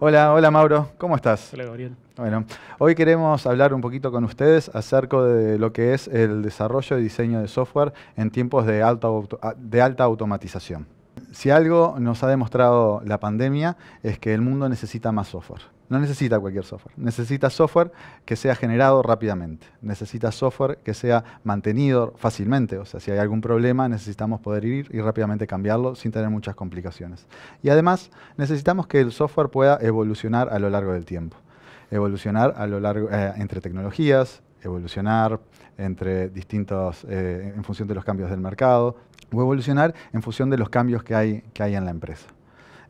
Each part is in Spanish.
Hola, hola Mauro, ¿cómo estás? Hola Gabriel. Bueno, hoy queremos hablar un poquito con ustedes acerca de lo que es el desarrollo y diseño de software en tiempos de alta, de alta automatización. Si algo nos ha demostrado la pandemia es que el mundo necesita más software. No necesita cualquier software. Necesita software que sea generado rápidamente. Necesita software que sea mantenido fácilmente. O sea, si hay algún problema, necesitamos poder ir y rápidamente cambiarlo sin tener muchas complicaciones. Y además, necesitamos que el software pueda evolucionar a lo largo del tiempo. Evolucionar a lo largo, eh, entre tecnologías, evolucionar entre distintos, eh, en función de los cambios del mercado o evolucionar en función de los cambios que hay, que hay en la empresa.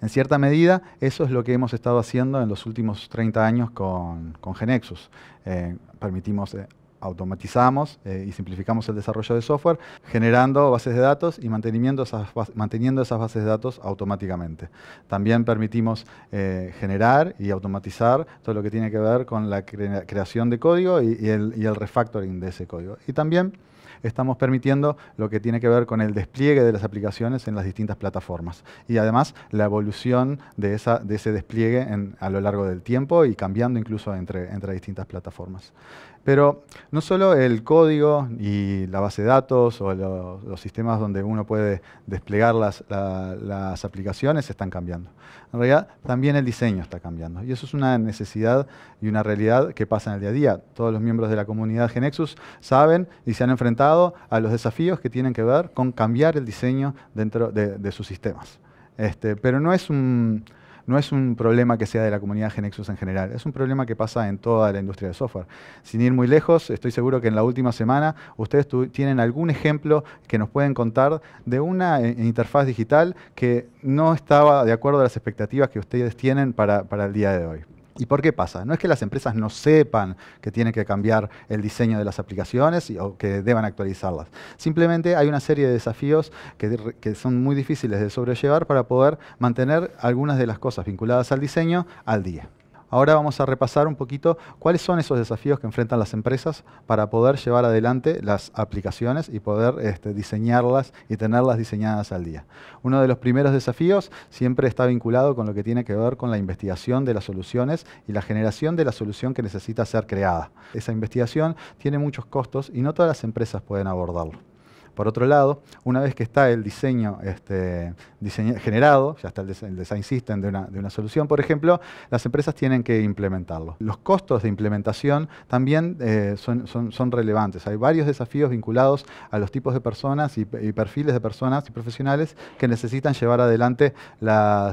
En cierta medida, eso es lo que hemos estado haciendo en los últimos 30 años con, Genexus. Eh, permitimos eh, automatizamos eh, y simplificamos el desarrollo de software generando bases de datos y manteniendo esas, manteniendo esas bases de datos automáticamente. También permitimos eh, generar y automatizar todo lo que tiene que ver con la creación de código y, el, refactoring de ese código. Y también estamos permitiendo lo que tiene que ver con el despliegue de las aplicaciones en las distintas plataformas y además la evolución de, esa, de ese despliegue a lo largo del tiempo y cambiando incluso entre, entre distintas plataformas. Pero no solo el código y la base de datos o los, sistemas donde uno puede desplegar las, aplicaciones están cambiando. En realidad, también el diseño está cambiando. Y eso es una necesidad y una realidad que pasa en el día a día. Todos los miembros de la comunidad Genexus saben y se han enfrentado a los desafíos que tienen que ver con cambiar el diseño dentro de, de sus sistemas. Este, pero no es un, no es un problema que sea de la comunidad Genexus en general, es un problema que pasa en toda la industria de software. Sin ir muy lejos, estoy seguro que en la última semana ustedes tienen algún ejemplo que nos pueden contar de una eh, interfaz digital que no estaba de acuerdo a las expectativas que ustedes tienen para el día de hoy. ¿Y por qué pasa? No es que las empresas no sepan que tienen que cambiar el diseño de las aplicaciones o que deban actualizarlas. Simplemente hay una serie de desafíos que, son muy difíciles de sobrellevar para poder mantener algunas de las cosas vinculadas al diseño al día. Ahora vamos a repasar un poquito cuáles son esos desafíos que enfrentan las empresas para poder llevar adelante las aplicaciones y poder este, diseñarlas y tenerlas diseñadas al día. Uno de los primeros desafíos siempre está vinculado con lo que tiene que ver con la investigación de las soluciones y la generación de la solución que necesita ser creada. Esa investigación tiene muchos costos y no todas las empresas pueden abordarlo. Por otro lado, una vez que está el diseño, este, generado, ya está el, design system de una, solución, por ejemplo, las empresas tienen que implementarlo. Los costos de implementación también eh, son, relevantes. Hay varios desafíos vinculados a los tipos de personas y, perfiles de personas y profesionales que necesitan llevar adelante la,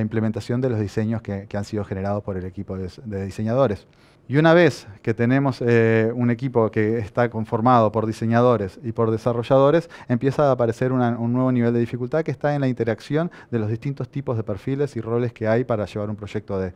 implementación de los diseños que, han sido generados por el equipo de diseñadores. Y una vez que tenemos eh, un equipo que está conformado por diseñadores y por desarrolladores, empieza a aparecer un nuevo nivel de dificultad que está en la interacción de los distintos tipos de perfiles y roles que hay para llevar un proyecto de,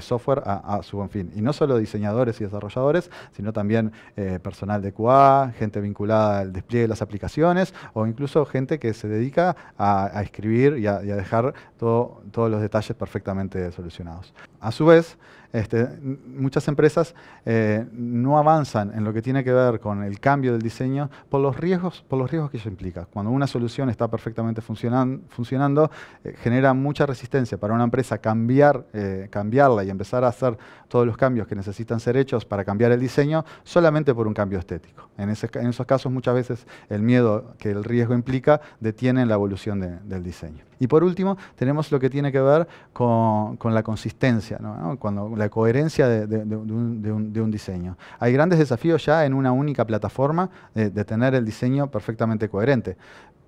software a, su buen fin. Y no solo diseñadores y desarrolladores, sino también eh, personal de QA, gente vinculada al despliegue de las aplicaciones o incluso gente que se dedica a, escribir y a, dejar todos los detalles perfectamente solucionados. A su vez, este, muchas empresas eh, no avanzan en lo que tiene que ver con el cambio del diseño por los riesgos, por los riesgos que eso implica. Cuando una solución está perfectamente funcionando, eh, genera mucha resistencia para una empresa cambiar, eh, cambiarla y empezar a hacer todos los cambios que necesitan ser hechos para cambiar el diseño solamente por un cambio estético. En, esos casos muchas veces el miedo que el riesgo implica detiene la evolución del diseño. Y por último, tenemos lo que tiene que ver con, la consistencia. Cuando coherencia de, un, diseño. Hay grandes desafíos ya en una única plataforma de, tener el diseño perfectamente coherente.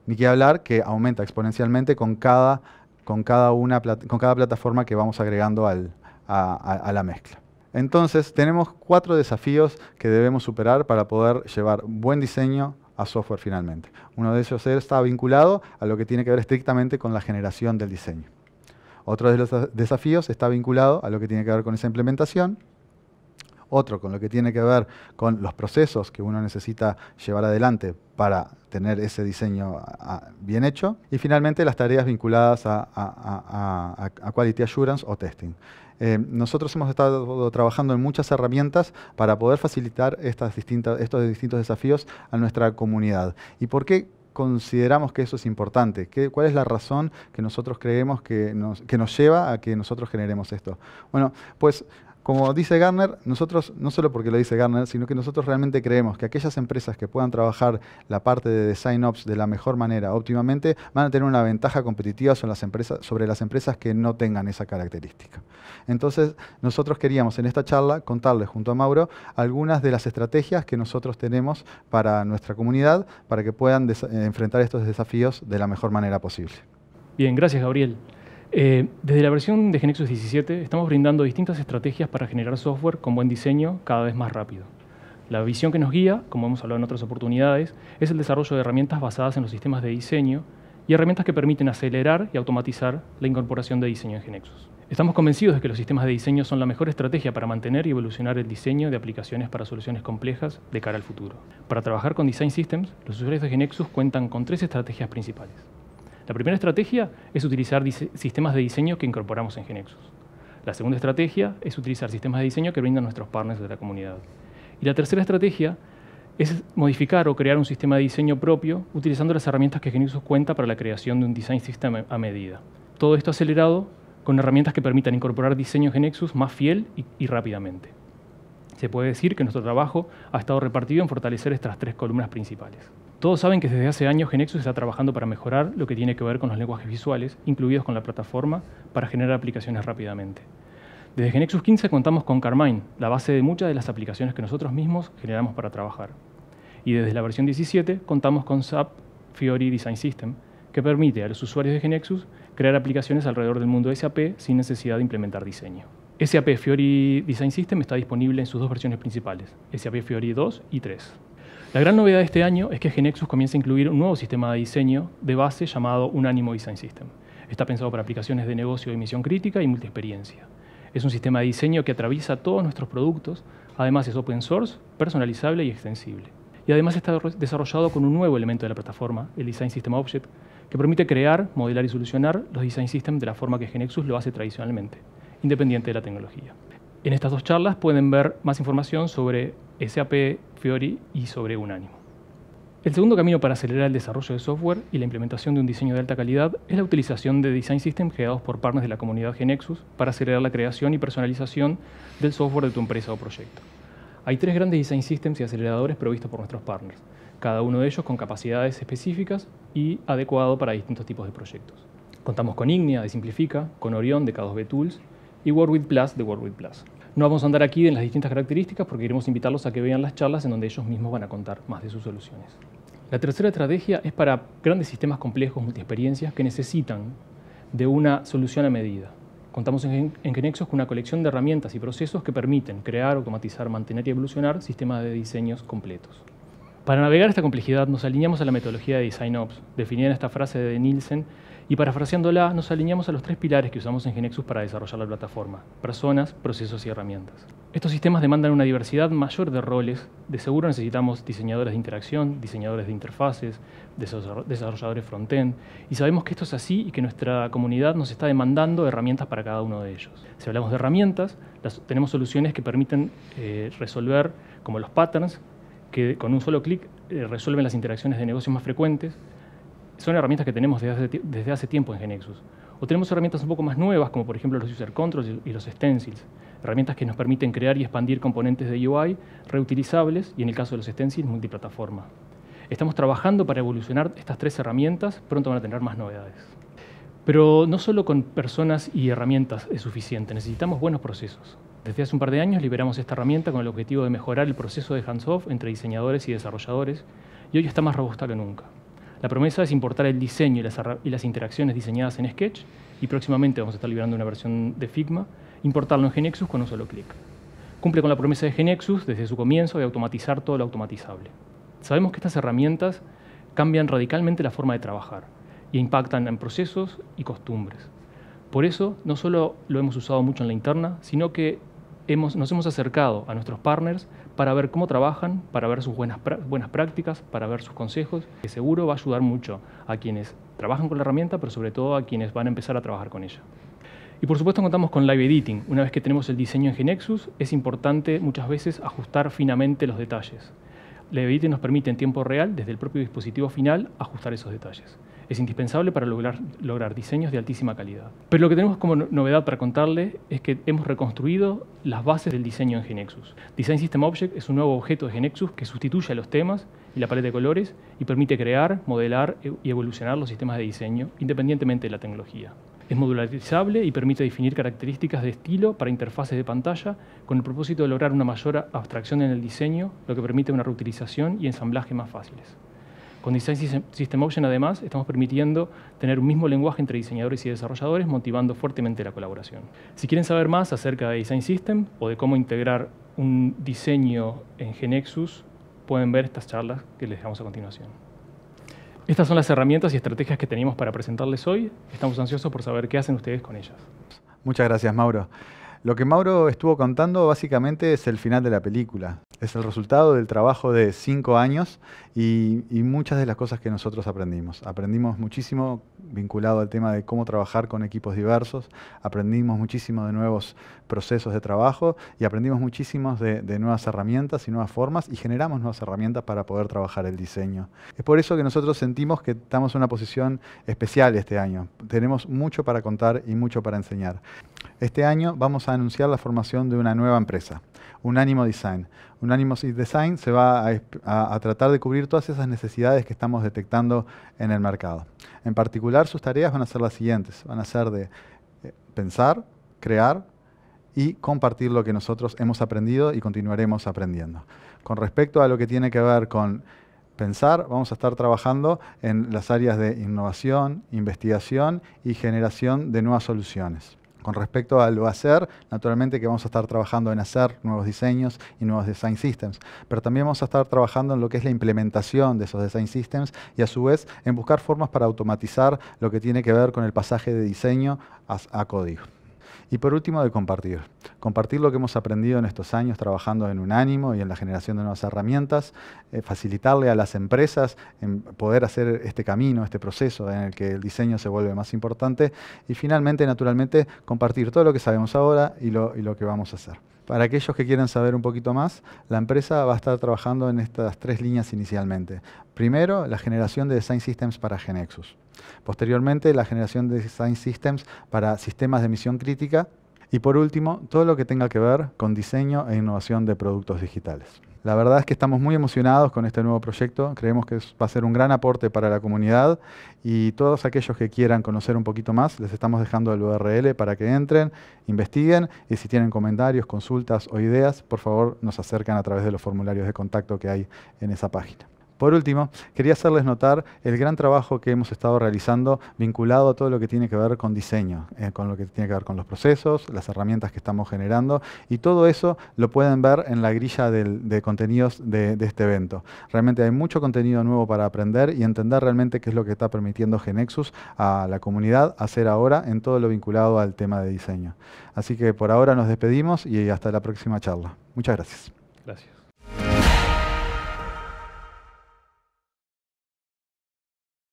Ni que hablar que aumenta exponencialmente con cada, con cada, una, con cada plataforma que vamos agregando a, a la mezcla. Entonces, tenemos cuatro desafíos que debemos superar para poder llevar buen diseño a software finalmente. Uno de ellos está vinculado a lo que tiene que ver estrictamente con la generación del diseño. Otro de los desafíos está vinculado a lo que tiene que ver con esa implementación, otro con lo que tiene que ver con los procesos que uno necesita llevar adelante para tener ese diseño bien hecho. Y finalmente las tareas vinculadas a, Quality Assurance o Testing. Eh, nosotros hemos estado trabajando en muchas herramientas para poder facilitar estos distintos desafíos a nuestra comunidad. ¿Y por qué consideramos que eso es importante? ¿Cuál es la razón que nosotros creemos que nos, que nos lleva a que nosotros generemos esto? Bueno, pues como dice Garner, nosotros, no solo porque lo dice Garner, sino que nosotros realmente creemos que aquellas empresas que puedan trabajar la parte de design ops de la mejor manera, óptimamente, van a tener una ventaja competitiva sobre las empresas, sobre las empresas que no tengan esa característica. Entonces, nosotros queríamos en esta charla contarles junto a Mauro algunas de las estrategias que nosotros tenemos para nuestra comunidad, para que puedan enfrentar estos desafíos de la mejor manera posible. Bien, gracias Gabriel. Eh, desde la versión de Genexus 17 estamos brindando distintas estrategias para generar software con buen diseño cada vez más rápido. La visión que nos guía, como hemos hablado en otras oportunidades, es el desarrollo de herramientas basadas en los sistemas de diseño y herramientas que permiten acelerar y automatizar la incorporación de diseño en Genexus. Estamos convencidos de que los sistemas de diseño son la mejor estrategia para mantener y evolucionar el diseño de aplicaciones para soluciones complejas de cara al futuro. Para trabajar con Design Systems, los usuarios de Genexus cuentan con tres estrategias principales. La primera estrategia es utilizar sistemas de diseño que incorporamos en Genexus. La segunda estrategia es utilizar sistemas de diseño que brindan nuestros partners de la comunidad. Y la tercera estrategia es modificar o crear un sistema de diseño propio utilizando las herramientas que Genexus cuenta para la creación de un design system a medida. Todo esto acelerado con herramientas que permitan incorporar diseño Genexus más fiel y rápidamente. Se puede decir que nuestro trabajo ha estado repartido en fortalecer estas tres columnas principales. Todos saben que desde hace años Genexus está trabajando para mejorar lo que tiene que ver con los lenguajes visuales, incluidos con la plataforma, para generar aplicaciones rápidamente. Desde Genexus 15 contamos con Carmine, la base de muchas de las aplicaciones que nosotros mismos generamos para trabajar. Y desde la versión 17 contamos con SAP Fiori Design System, que permite a los usuarios de Genexus crear aplicaciones alrededor del mundo SAP sin necesidad de implementar diseño. SAP Fiori Design System está disponible en sus dos versiones principales, SAP Fiori 2 y 3. La gran novedad de este año es que Genexus comienza a incluir un nuevo sistema de diseño de base llamado Unánimo Design System. Está pensado para aplicaciones de negocio de misión crítica y multiexperiencia. Es un sistema de diseño que atraviesa todos nuestros productos, además es open source, personalizable y extensible. Y además está desarrollado con un nuevo elemento de la plataforma, el Design System Object, que permite crear, modelar y solucionar los Design Systems de la forma que Genexus lo hace tradicionalmente independiente de la tecnología. En estas dos charlas pueden ver más información sobre SAP, Fiori y sobre Unánimo. El segundo camino para acelerar el desarrollo de software y la implementación de un diseño de alta calidad es la utilización de design systems creados por partners de la comunidad Genexus para acelerar la creación y personalización del software de tu empresa o proyecto. Hay tres grandes design systems y aceleradores provistos por nuestros partners, cada uno de ellos con capacidades específicas y adecuado para distintos tipos de proyectos. Contamos con Ignia de Simplifica, con Orion de K2B Tools y Plus de Work Plus. No vamos a andar aquí en las distintas características porque queremos invitarlos a que vean las charlas en donde ellos mismos van a contar más de sus soluciones. La tercera estrategia es para grandes sistemas complejos multiexperiencias que necesitan de una solución a medida. Contamos en, en con una colección de herramientas y procesos que permiten crear, automatizar, mantener y evolucionar sistemas de diseños completos. Para navegar esta complejidad nos alineamos a la metodología de DesignOps, definida en esta frase de Nielsen y parafraseándola, nos alineamos a los tres pilares que usamos en Genexus para desarrollar la plataforma, personas, procesos y herramientas. Estos sistemas demandan una diversidad mayor de roles, de seguro necesitamos diseñadores de interacción, diseñadores de interfaces, desarrolladores front-end, y sabemos que esto es así y que nuestra comunidad nos está demandando herramientas para cada uno de ellos. Si hablamos de herramientas, tenemos soluciones que permiten eh, resolver, como los patterns, que con un solo clic eh, resuelven las interacciones de negocios más frecuentes, son herramientas que tenemos desde hace, tiempo en Genexus. O tenemos herramientas un poco más nuevas, como por ejemplo los user controls y los stencils, herramientas que nos permiten crear y expandir componentes de UI reutilizables y en el caso de los stencils multiplataforma. Estamos trabajando para evolucionar estas tres herramientas, pronto van a tener más novedades. Pero no solo con personas y herramientas es suficiente, necesitamos buenos procesos. Desde hace un par de años liberamos esta herramienta con el objetivo de mejorar el proceso de hands-off entre diseñadores y desarrolladores y hoy está más robusta que nunca. La promesa es importar el diseño y las, interacciones diseñadas en Sketch y próximamente vamos a estar liberando una versión de Figma, importarlo en Genexus con un solo clic. Cumple con la promesa de Genexus desde su comienzo de automatizar todo lo automatizable. Sabemos que estas herramientas cambian radicalmente la forma de trabajar y impactan en procesos y costumbres. Por eso, no solo lo hemos usado mucho en la interna, sino que nos hemos acercado a nuestros partners para ver cómo trabajan, para ver sus buenas, buenas prácticas, para ver sus consejos, que seguro va a ayudar mucho a quienes trabajan con la herramienta, pero sobre todo a quienes van a empezar a trabajar con ella. Y por supuesto contamos con Live Editing. Una vez que tenemos el diseño en Genexus, es importante muchas veces ajustar finamente los detalles. Live Editing nos permite en tiempo real, desde el propio dispositivo final, ajustar esos detalles es indispensable para lograr, lograr diseños de altísima calidad. Pero lo que tenemos como novedad para contarle es que hemos reconstruido las bases del diseño en Genexus. Design System Object es un nuevo objeto de Genexus que sustituye a los temas y la pared de colores y permite crear, modelar e, y evolucionar los sistemas de diseño independientemente de la tecnología. Es modularizable y permite definir características de estilo para interfaces de pantalla con el propósito de lograr una mayor abstracción en el diseño, lo que permite una reutilización y ensamblaje más fáciles. Con Design System Option, además, estamos permitiendo tener un mismo lenguaje entre diseñadores y desarrolladores, motivando fuertemente la colaboración. Si quieren saber más acerca de Design System o de cómo integrar un diseño en Genexus, pueden ver estas charlas que les dejamos a continuación. Estas son las herramientas y estrategias que tenemos para presentarles hoy. Estamos ansiosos por saber qué hacen ustedes con ellas. Muchas gracias, Mauro. Lo que Mauro estuvo contando básicamente es el final de la película. Es el resultado del trabajo de cinco años y, muchas de las cosas que nosotros aprendimos. Aprendimos muchísimo vinculado al tema de cómo trabajar con equipos diversos. Aprendimos muchísimo de nuevos procesos de trabajo y aprendimos muchísimo de, nuevas herramientas y nuevas formas y generamos nuevas herramientas para poder trabajar el diseño. Es por eso que nosotros sentimos que estamos en una posición especial este año. Tenemos mucho para contar y mucho para enseñar. Este año vamos a anunciar la formación de una nueva empresa. Unánimo Design. Unánimo Design se va a, tratar de cubrir todas esas necesidades que estamos detectando en el mercado. En particular, sus tareas van a ser las siguientes. Van a ser de eh, pensar, crear y compartir lo que nosotros hemos aprendido y continuaremos aprendiendo. Con respecto a lo que tiene que ver con pensar, vamos a estar trabajando en las áreas de innovación, investigación y generación de nuevas soluciones. Con respecto a lo hacer naturalmente que vamos a estar trabajando en hacer nuevos diseños y nuevos design systems, pero también vamos a estar trabajando en lo que es la implementación de esos design systems y a su vez en buscar formas para automatizar lo que tiene que ver con el pasaje de diseño a código. Y por último, de compartir. Compartir lo que hemos aprendido en estos años trabajando en ánimo y en la generación de nuevas herramientas, eh, facilitarle a las empresas en poder hacer este camino, este proceso en el que el diseño se vuelve más importante. Y finalmente, naturalmente, compartir todo lo que sabemos ahora y lo, y lo que vamos a hacer. Para aquellos que quieran saber un poquito más, la empresa va a estar trabajando en estas tres líneas inicialmente. Primero, la generación de Design Systems para Genexus. Posteriormente, la generación de design systems para sistemas de misión crítica. Y por último, todo lo que tenga que ver con diseño e innovación de productos digitales. La verdad es que estamos muy emocionados con este nuevo proyecto, creemos que va a ser un gran aporte para la comunidad y todos aquellos que quieran conocer un poquito más, les estamos dejando el URL para que entren, investiguen y si tienen comentarios, consultas o ideas, por favor nos acercan a través de los formularios de contacto que hay en esa página. Por último, quería hacerles notar el gran trabajo que hemos estado realizando vinculado a todo lo que tiene que ver con diseño, eh, con lo que tiene que ver con los procesos, las herramientas que estamos generando y todo eso lo pueden ver en la grilla de contenidos de, de, este evento. Realmente hay mucho contenido nuevo para aprender y entender realmente qué es lo que está permitiendo Genexus a la comunidad hacer ahora en todo lo vinculado al tema de diseño. Así que por ahora nos despedimos y hasta la próxima charla. Muchas gracias. Gracias.